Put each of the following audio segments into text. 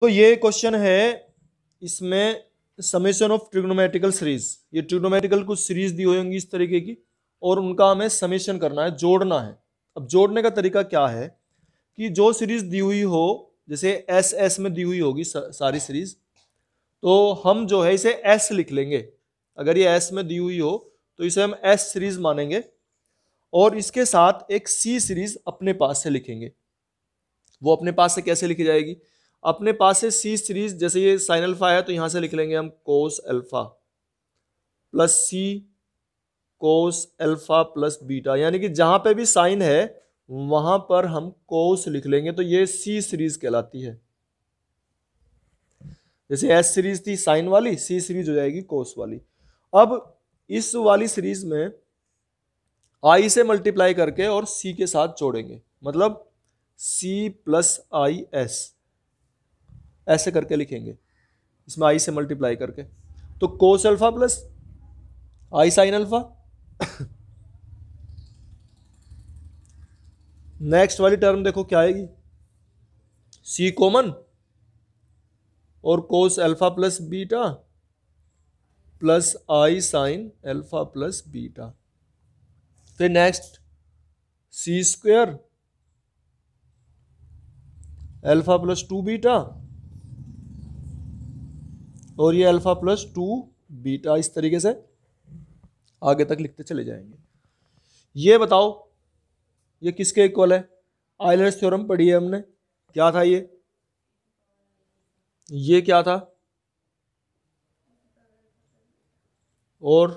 तो ये क्वेश्चन है इसमें समेशन ऑफ ट्रिग्नोमेटिकल सीरीज ये ट्रिग्नोमेटिकल कुछ सीरीज दी हुई होंगी इस तरीके की और उनका हमें समेशन करना है जोड़ना है अब जोड़ने का तरीका क्या है कि जो सीरीज दी हुई हो जैसे एस एस में दी हुई होगी सारी सीरीज तो हम जो है इसे एस लिख लेंगे अगर ये एस में दी हुई हो तो इसे हम एस सीरीज मानेंगे और इसके साथ एक सी सीरीज अपने पास से लिखेंगे वो अपने पास से कैसे लिखी जाएगी अपने पास से सी सीरीज जैसे ये साइन अल्फा है तो यहां से लिख लेंगे हम cos alpha plus C cos alpha plus beta यानी कि जहां पे भी साइन है वहां पर हम कोस लिख लेंगे तो ये सी सीरीज कहलाती है जैसे एस सीरीज थी साइन वाली सी सीरीज हो जाएगी कोस वाली अब इस वाली सीरीज में आई से मल्टीप्लाई करके और सी के साथ जोड़ेंगे मतलब सी प्लस आई एस ऐसे करके लिखेंगे इसमें आई से मल्टीप्लाई करके तो cos alpha plus I sine alpha next वाली टर्म देखो क्या आएगी सी कॉमन और cos alpha plus beta plus I sine alpha plus beta फिर next C square alpha plus two beta और ये अल्फ़ा प्लस टू बीटा इस तरीके से आगे तक लिखते चले जाएंगे ये बताओ ये किसके इक्वल है आइलर्स थ्योरम पढ़ी है हमने क्या था ये ये क्या था और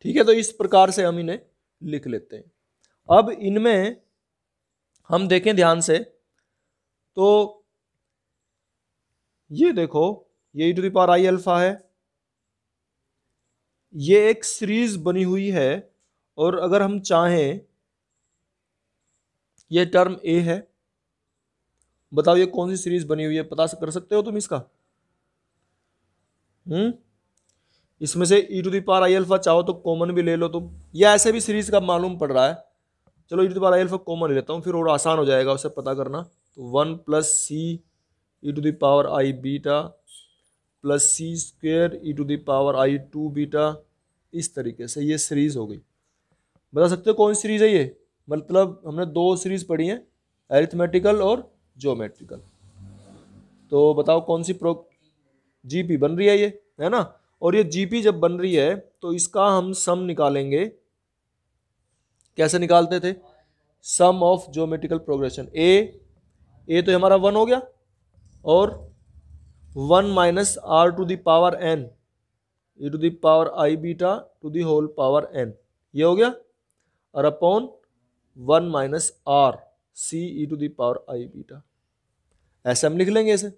ठीक है तो इस प्रकार से हम इन्हें लिख लेते हैं अब इनमें हम देखें ध्यान से तो ये देखो ये E to the power I alpha है ये एक सीरीज़ बनी हुई है और अगर हम चाहें ये टर्म ए है बताओ ये कौन सी सीरीज़ बनी हुई है पता कर सकते हो तुम इसका हम्म इसमें से E to the power I alpha चाहो तो कॉमन भी ले लो तुम या ऐसे भी सीरीज़ का मालूम पड़ रहा है चलो E to power I alpha common लेता हूँ फिर और आसान हो जाएगा उसे पता करना तो one plus C E to the power I beta plus C square E to the power I two beta इस तरीके से ये सीरीज़ हो गई बता सकते हो कौन सी सीरीज़ है ये मतलब हमने दो सीरीज़ पढ़ी हैं एरिथमेटिकल और जोमेट्रिकल तो बताओ कौन सी प्रो जीपी बन रही है ये है ना और ये जीपी जब बन रही है तो इसका हम सम निकालेंगे कैसे निकालते थे sum of geometrical progression A A तो हमारा वन हो गया और one minus R to the power N E to the power I beta to the whole power N ये हो गया और upon one minus R C E to the power I beta ऐसे हम लिख लेंगे इसे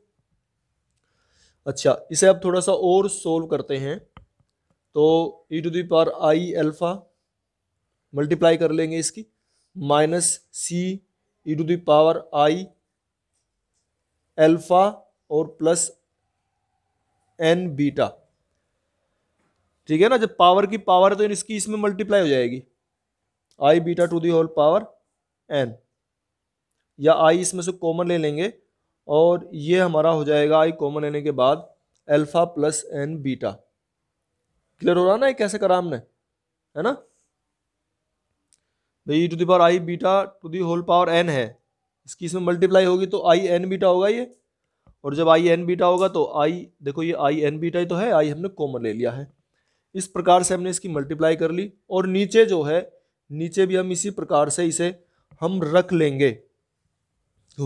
अच्छा इसे अब थोड़ा सा और सोल्व करते हैं तो E to the power I alpha multiply कर लेंगे इसकी minus C E to power I alpha और प्लस एन बीटा ठीक है ना जब पावर की पावर है तो इसकी इसमें मल्टीप्लाई हो जाएगी I beta to the whole power N या आई इसमें से कॉमन ले लेंगे और ये हमारा हो जाएगा आई कॉमन लेने के बाद alpha plus N beta clear हो रहा ना ये कैसे करा हमने है ना भाई E to the power I beta to the whole power N है इसकी इसमें मल्टीप्लाई होगी तो आई एन बीटा होगा ये और जब आई एन बीटा होगा तो आई देखो ये आई एन बीटा ही तो है आई हमने कॉमन ले लिया है इस प्रकार से हमने इसकी मल्टीप्लाई कर ली और नीचे जो है नीचे भी हम इसी प्रकार से इसे हम रख लेंगे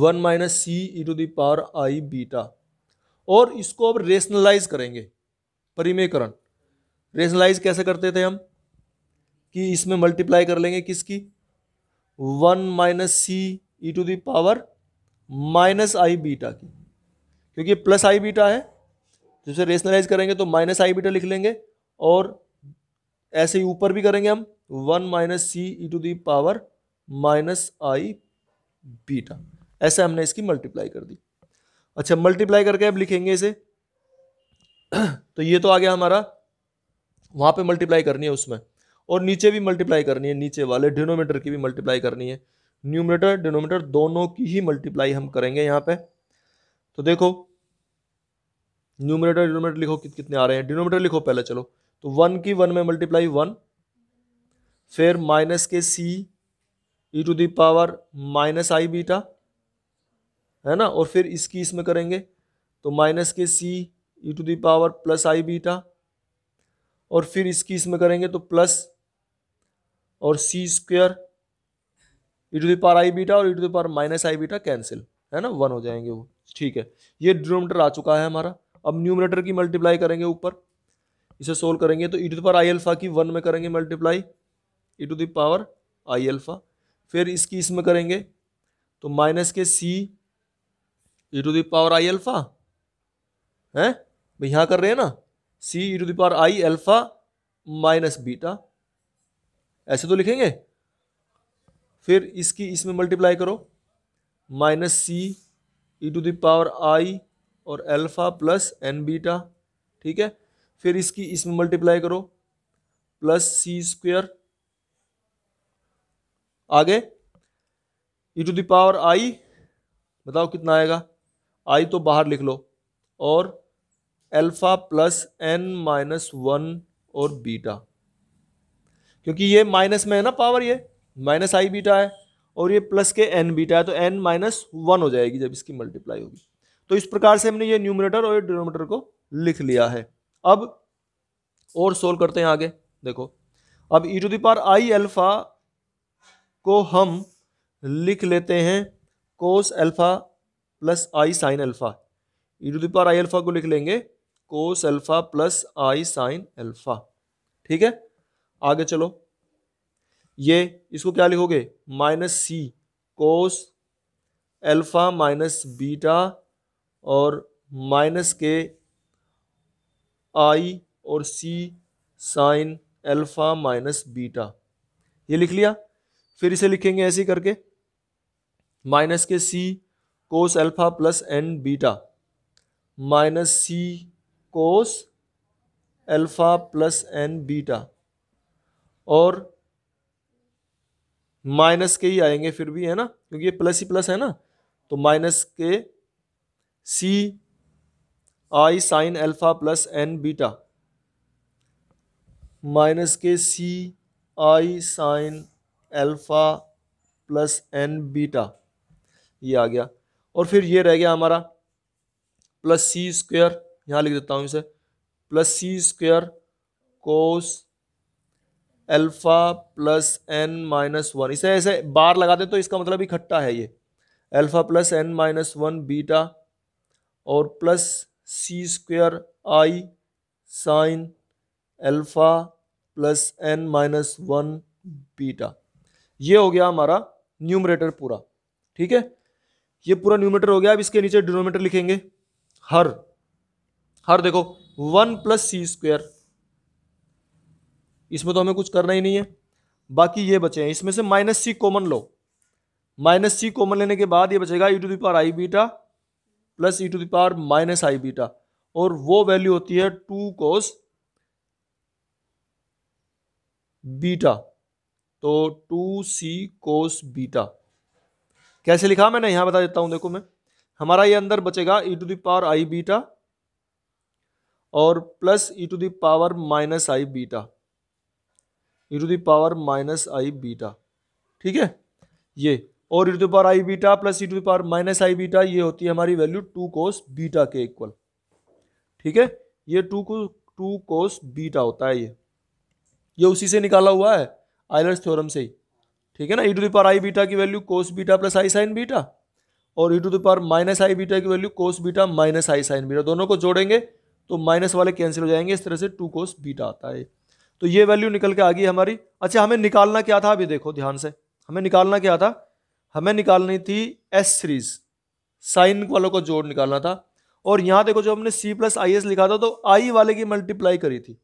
one minus C E to the power I beta और इसको अब रेशनलाइज करेंगे परिमेयकरण रेशनलाइज कैसे करते थे हम कि इसमें मल्टीप्लाई कर लेंगे किसकी one minus C E to the power minus I beta की क्योंकि प्लस आई बीटा है जिसे रेशनलाइज करेंगे तो माइनस आई बीटा लिख लेंगे और ऐसे ही ऊपर भी करेंगे हम one minus C E to the power minus I beta ऐसे हमने इसकी मल्टीप्लाई कर दी अच्छा मल्टीप्लाई करके अब लिखेंगे इसे तो ये तो आ गया हमारा वहां पे मल्टीप्लाई करनी है उसमें और नीचे भी मल्टीप्लाई करनी है नीचे वाले डिनोमीटर की भी मल्टीप्लाई करनी है न्यूमरेटर डिनोमिनेटर दोनों की ही मल्टीप्लाई हम करेंगे यहाँ पे तो देखो न्यूमिनेटर डिनोमिनेटर लिखो कित कितने आ रहे हैं डिनोमिनेटर लिखो पहले चलो तो वन की वन में मल्टीप्लाई वन फिर माइनस के C E to the power minus I beta है ना और फिर इसकी इसमें करेंगे तो माइनस के C E to the power plus I beta और फिर इसकी इसमें करेंगे तो प्लस और C square E to the power I beta और E to the power minus I beta cancel है ना वन हो जाएंगे वो ठीक है ये डिनोमीटर आ चुका है हमारा अब न्यूमिनेटर की मल्टीप्लाई करेंगे ऊपर इसे सोल्व करेंगे तो E to the power I alpha की वन में करेंगे multiply E to the power I alpha फिर इसकी इसमें करेंगे तो माइनस के C E to the power I alpha है भाई यहाँ कर रहे हैं ना C E to the power I alpha minus beta ऐसे तो लिखेंगे फिर इसकी इसमें मल्टीप्लाई करो minus C E to the power I और अल्फ़ा प्लस एन बीटा ठीक है फिर इसकी इसमें मल्टीप्लाई करो प्लस सी स्क्वेयर आगे ई टू दावर आई बताओ कितना आएगा आई तो बाहर लिख लो और alpha plus N minus one और बीटा क्योंकि ये माइनस में है ना पावर ये माइनस आई बीटा है और ये प्लस के एन बीटा है तो एन माइनस वन हो जाएगी जब इसकी मल्टीप्लाई होगी तो इस प्रकार से हमने ये न्यूमिनेटर और ये डिनोमीटर को लिख लिया है अब और सोल्व करते हैं आगे देखो अब ई टू दार आई अल्फ़ा को हम लिख लेते हैं cos alpha plus I sine alpha E to the power I alpha को लिख लेंगे cos alpha plus I sine alpha ठीक है आगे चलो ये इसको क्या लिखोगे minus C cos alpha minus beta और माइनस के आई और C sine alpha minus beta ये लिख लिया फिर इसे लिखेंगे ऐसे करके माइनस के C cos alpha plus N beta minus C cos alpha plus N beta और माइनस के ही आएंगे फिर भी है ना क्योंकि ये प्लस ही प्लस है ना तो माइनस के C I sine alpha plus N beta minus के C I sine alpha plus N beta ये आ गया और फिर ये रह गया हमारा प्लस सी स्क्वेयर यहाँ लिख देता हूँ इसे plus C square cos alpha plus N minus one इसे ऐसे बार लगा दें तो इसका मतलब इकट्ठा है ये alpha plus N minus one beta और plus C square I sine alpha plus N minus one beta ये हो गया हमारा न्यूमरेटर पूरा ठीक है ये पूरा न्यूमरेटर हो गया अब इसके नीचे डिनोमीटर लिखेंगे हर हर देखो वन प्लस सी स्क्वेयर इसमें तो हमें कुछ करना ही नहीं है बाकी ये बचे हैं इसमें से माइनस सी कॉमन लो माइनस सी कॉमन लेने के बाद ये बचेगा E to the power I beta plus E to the power minus I beta और वो वैल्यू होती है टू कोस बीटा तो टू सी कोस बीटा कैसे लिखा मैंने यहां बता देता हूं देखो मैं हमारा ये अंदर बचेगा E to the power I beta और plus E to the power minus I beta E to the power minus I beta ठीक है ये और E to the power I beta plus E to the power minus I beta ये होती है हमारी value two cos beta के इक्वल ठीक है ये टू को टू कोस बीटा होता है ये ये उसी से निकाला हुआ है आइलर्स थ्योरम से ही ठीक है ना E to the power I beta की value cos beta plus I sine beta और E to the power minus I beta की value cos beta minus I sine beta दोनों को जोड़ेंगे तो माइनस वाले कैंसिल हो जाएंगे इस तरह से टू कोस बीटा आता है तो ये वैल्यू निकल के आ गई हमारी अच्छा हमें निकालना क्या था अभी देखो ध्यान से हमें निकालना क्या था हमें निकालनी थी एस सीरीज साइन वालों को जोड़ निकालना था और यहाँ देखो जो हमने सी प्लस आई एस लिखा था तो आई वाले की मल्टीप्लाई करी थी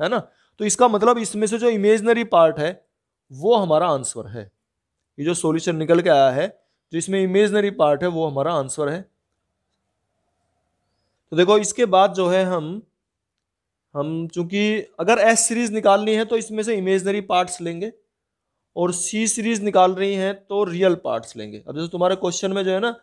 है ना तो इसका मतलब इसमें से जो इमेजनरी पार्ट है वो हमारा आंसर है ये जो सॉल्यूशन निकल के आया है जो इसमें इमेजनरी पार्ट है वो हमारा आंसर है तो देखो इसके बाद जो है हम हम चूंकि अगर एस सीरीज़ निकालनी है तो इसमें से इमेजनरी पार्ट्स लेंगे और सी सीरीज़ निकाल रही हैं तो रियल पार्ट्स लेंगे अब जैसे तुम्हारे क्वेश्चन में जो है ना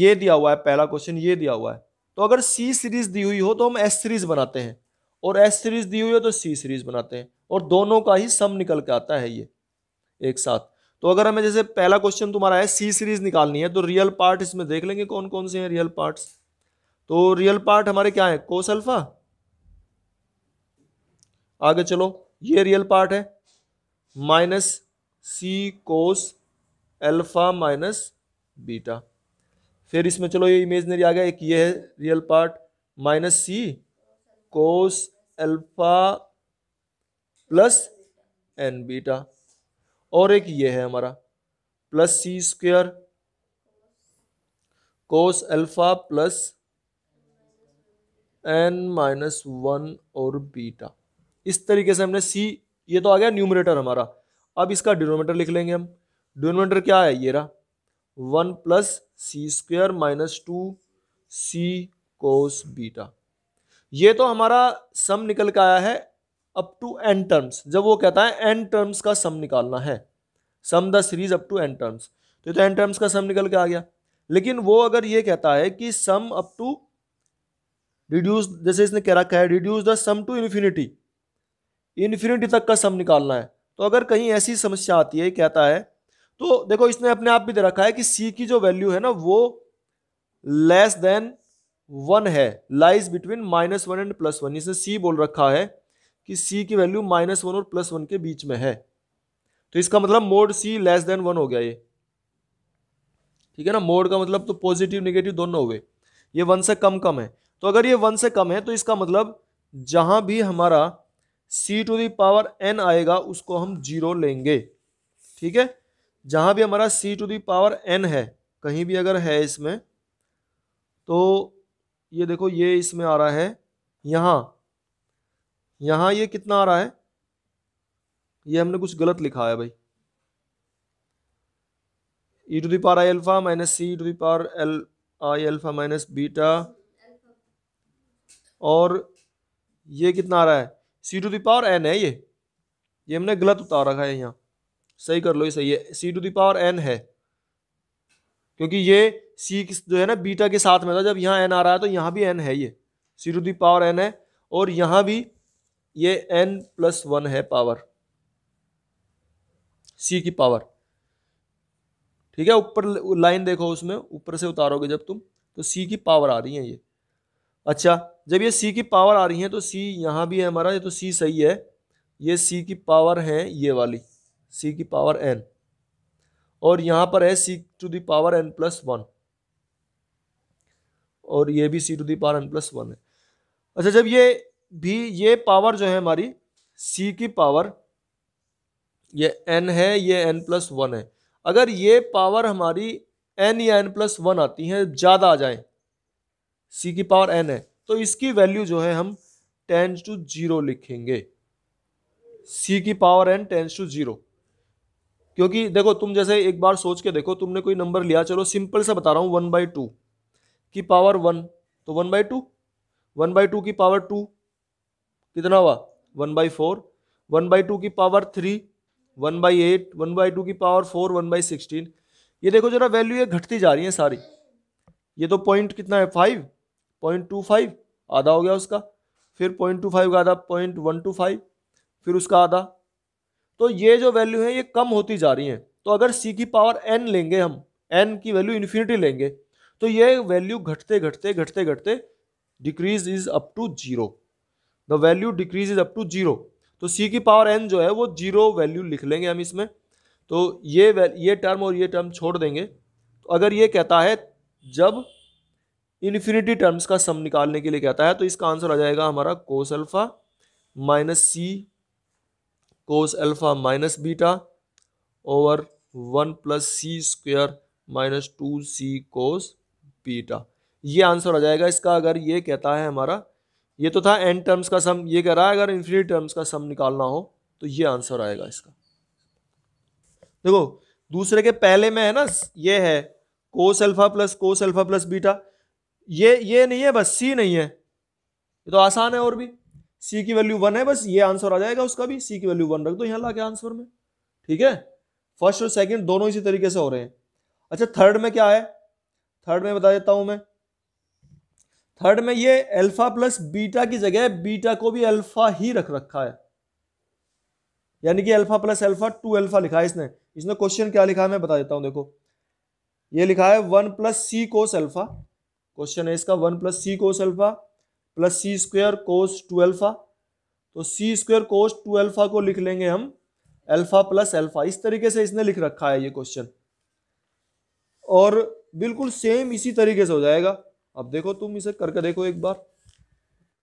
ये दिया हुआ है पहला क्वेश्चन ये दिया हुआ है तो अगर सी सीरीज़ दी हुई हो तो हम एस सीरीज़ बनाते हैं और एस सीरीज़ दी हुई हो तो सी सीरीज़ बनाते हैं और दोनों का ही सम निकल के आता है ये एक साथ तो अगर हमें जैसे पहला क्वेश्चन तुम्हारा है सी सीरीज़ निकालनी है तो रियल पार्ट इसमें देख लेंगे कौन कौन से हैं रियल पार्ट्स तो रियल पार्ट हमारे क्या है कोसल्फ़ा आगे चलो ये रियल पार्ट है minus C cos alpha minus beta फिर इसमें चलो ये इमेजनरी आ गया एक ये है real part minus C cos alpha plus N beta और एक ये है हमारा plus C square cos alpha plus N minus one और बीटा इस तरीके से हमने सी ये तो आ गया न्यूमरेटर हमारा अब इसका डिनोमीटर लिख लेंगे हम डिनोमीटर क्या है ये रहा one plus C square minus two C cos beta ये तो हमारा सम निकल के आया है अप टू एन टर्म्स जब वो कहता है एन टर्म्स का सम निकालना है sum the series up to N terms तो ये तो एन टर्म्स का सम निकल के आ गया लेकिन वो अगर ये कहता है कि सम अप टू रिड्यूस जैसे इसने कह रखा है reduce the sum to infinity infinity तक का सम निकालना है तो अगर कहीं ऐसी समस्या आती है कहता है तो देखो इसने अपने आप भी दे रखा है कि सी की जो वैल्यू है ना वो लेस देन वन है lies between minus one and plus one इसने सी बोल रखा है कि सी की वैल्यू माइनस वन और प्लस वन के बीच में है तो इसका मतलब mod C less than one हो गया ये ठीक है ना मोड का मतलब तो पॉजिटिव निगेटिव दोनों हो गए ये वन से कम कम है तो अगर ये वन से कम है तो इसका मतलब जहां भी हमारा सी टू दावर एन आएगा उसको हम जीरो लेंगे ठीक है जहां भी हमारा सी टू दावर एन है कहीं भी अगर है इसमें तो ये देखो ये इसमें आ रहा है यहां यहां ये कितना आ रहा है ये हमने कुछ गलत लिखा है भाई E to the power I alpha minus C to the power L I alpha minus beta और ये कितना आ रहा है सी टू दावर एन है ये ये हमने गलत उतार रखा है यहाँ सही कर लो ये सही है सी टू दावर एन है क्योंकि ये सी जो है ना बीटा के साथ में था जब यहाँ एन आ रहा है तो यहाँ भी एन है ये सी टू दावर एन है और यहाँ भी ये एन प्लस वन है पावर सी की पावर ठीक है ऊपर लाइन देखो उसमें ऊपर से उतारोगे जब तुम तो सी की पावर आ रही है ये अच्छा जब ये सी की पावर आ रही है तो सी यहाँ भी है हमारा ये तो सी सही है ये सी की पावर है ये वाली सी की पावर एन और यहाँ पर है C to the power N plus one और ये भी C to the power N plus one है अच्छा जब ये भी ये पावर जो है हमारी सी की पावर ये एन है ये एन प्लस वन है अगर ये पावर हमारी एन या एन प्लस वन आती है ज़्यादा आ जाए सी की पावर एन है तो इसकी वैल्यू जो है हम टेंस टू जीरो लिखेंगे सी की power N tends to zero क्योंकि देखो तुम जैसे एक बार सोच के देखो तुमने कोई नंबर लिया चलो सिंपल से बता रहा हूँ वन बाई टू की पावर वन तो one by two one by two की पावर टू कितना हुआ one by four one by two की power three one by eight one by two की power four one by sixteen ये देखो जरा वैल्यू ये घटती जा रही है सारी ये तो पॉइंट कितना है फाइव पॉइंट टू फाइव आधा हो गया उसका फिर पॉइंट टू फाइव का आधा पॉइंट वन टू फाइव फिर उसका आधा तो ये जो वैल्यू है ये कम होती जा रही है तो अगर सी की पावर एन लेंगे हम एन की वैल्यू इन्फिनिटी लेंगे तो ये वैल्यू घटते घटते घटते घटते decreases up to zero the value decreases up to zero तो सी की पावर एन जो है वो जीरो वैल्यू लिख लेंगे हम इसमें तो ये ये टर्म और ये टर्म छोड़ देंगे तो अगर ये कहता है जब इन्फिनिटी टर्म्स का सम निकालने के लिए कहता है तो इसका आंसर आ जाएगा हमारा cos alpha minus C cos alpha minus beta over one plus C square minus two C cos beta ये आंसर आ जाएगा इसका अगर ये कहता है हमारा ये तो था एन टर्म्स का सम ये कह रहा है अगर इन्फिनिटी टर्म्स का सम निकालना हो तो ये आंसर आएगा इसका देखो दूसरे के पहले में है ना ये है cos alpha plus cos alpha plus beta ये ये नहीं है बस सी नहीं है ये तो आसान है और भी सी की वैल्यू वन है बस ये आंसर आ जाएगा उसका भी सी की वैल्यू वन रख दो यहाँ ला के आंसर में ठीक है फर्स्ट और सेकंड दोनों इसी तरीके से हो रहे हैं अच्छा थर्ड में क्या है थर्ड में बता देता हूं मैं थर्ड में ये अल्फा प्लस बीटा की जगह बीटा को भी अल्फा ही रख रखा है यानी कि alpha plus alpha two alpha लिखा है इसने इसने क्वेश्चन क्या लिखा है मैं बता देता हूं देखो ये लिखा है one plus C cos alpha question है इसका one plus C cos alpha plus C square cos two alpha तो C square cos two alpha को लिख लेंगे हम अल्फा प्लस अल्फा इस तरीके से इसने लिख रखा है ये क्वेश्चन और बिल्कुल सेम इसी तरीके से हो जाएगा अब देखो तुम इसे करके देखो एक बार